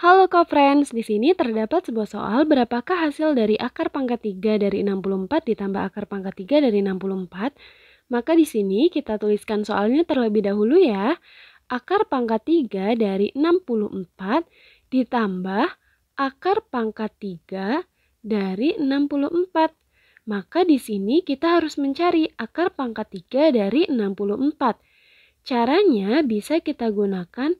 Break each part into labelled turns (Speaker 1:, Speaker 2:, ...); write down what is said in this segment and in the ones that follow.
Speaker 1: Halo co-friends, di sini terdapat sebuah soal berapakah hasil dari akar pangkat 3 dari 64 ditambah akar pangkat 3 dari 64? Maka di sini kita tuliskan soalnya terlebih dahulu ya. Akar pangkat 3 dari 64 ditambah akar pangkat 3 dari 64. Maka di sini kita harus mencari akar pangkat 3 dari 64. Caranya bisa kita gunakan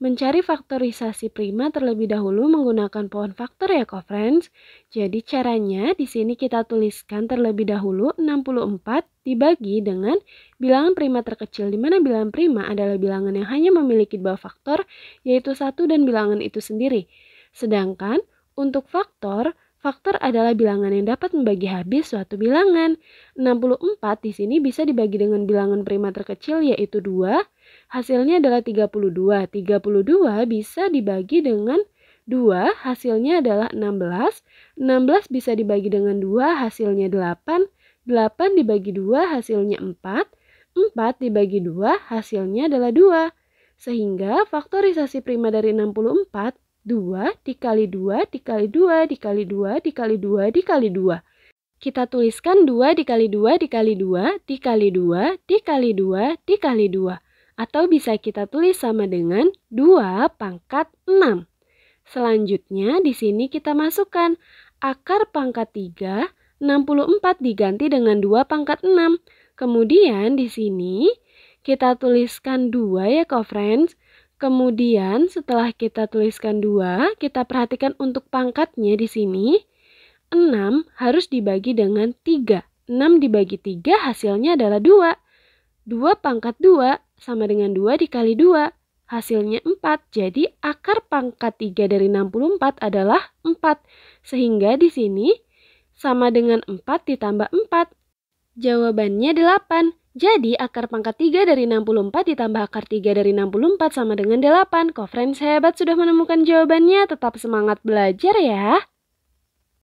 Speaker 1: Mencari faktorisasi prima terlebih dahulu menggunakan pohon faktor ya friends. Jadi caranya di sini kita tuliskan terlebih dahulu 64 dibagi dengan bilangan prima terkecil di mana bilangan prima adalah bilangan yang hanya memiliki dua faktor yaitu satu dan bilangan itu sendiri. Sedangkan untuk faktor Faktor adalah bilangan yang dapat membagi habis suatu bilangan. 64 di sini bisa dibagi dengan bilangan prima terkecil yaitu 2 hasilnya adalah 32. 32 bisa dibagi dengan 2, hasilnya adalah 16. 16 bisa dibagi dengan 2, hasilnya 8. 8 dibagi 2, hasilnya 4. 4 dibagi 2, hasilnya adalah 2. Sehingga faktorisasi prima dari 64, 2 dikali 2 dikali 2 dikali 2 dikali 2 dikali 2 kita tuliskan 2 dikali 2 dikali 2 dikali 2 dikali 2 dikali 2 atau bisa kita tulis sama dengan 2 pangkat 6. Selanjutnya di sini kita masukkan akar pangkat 3, 64 diganti dengan 2 pangkat 6. Kemudian di sini kita tuliskan 2 ya kok friends. Kemudian setelah kita tuliskan 2, kita perhatikan untuk pangkatnya di sini. 6 harus dibagi dengan 3. 6 dibagi 3 hasilnya adalah 2. 2 pangkat 2 sama dengan 2 dikali 2. Hasilnya 4, jadi akar pangkat 3 dari 64 adalah 4. Sehingga di sini sama dengan 4 ditambah 4. Jawabannya 8. Jadi akar pangkat 3 dari 64 ditambah akar 3 dari 64 sama dengan 8. Kofrens hebat sudah menemukan jawabannya? Tetap semangat belajar ya.